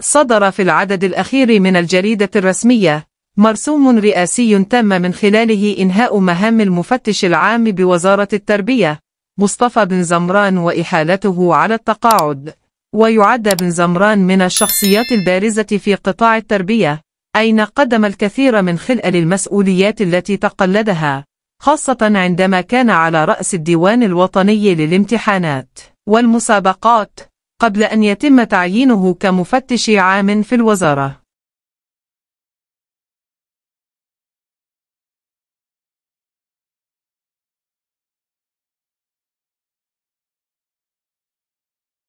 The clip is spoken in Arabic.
صدر في العدد الأخير من الجريدة الرسمية مرسوم رئاسي تم من خلاله إنهاء مهام المفتش العام بوزارة التربية مصطفى بن زمران وإحالته على التقاعد ويعد بن زمران من الشخصيات البارزة في قطاع التربية أين قدم الكثير من خلال المسؤوليات التي تقلدها خاصة عندما كان على رأس الديوان الوطني للامتحانات والمسابقات قبل أن يتم تعيينه كمفتش عام في الوزارة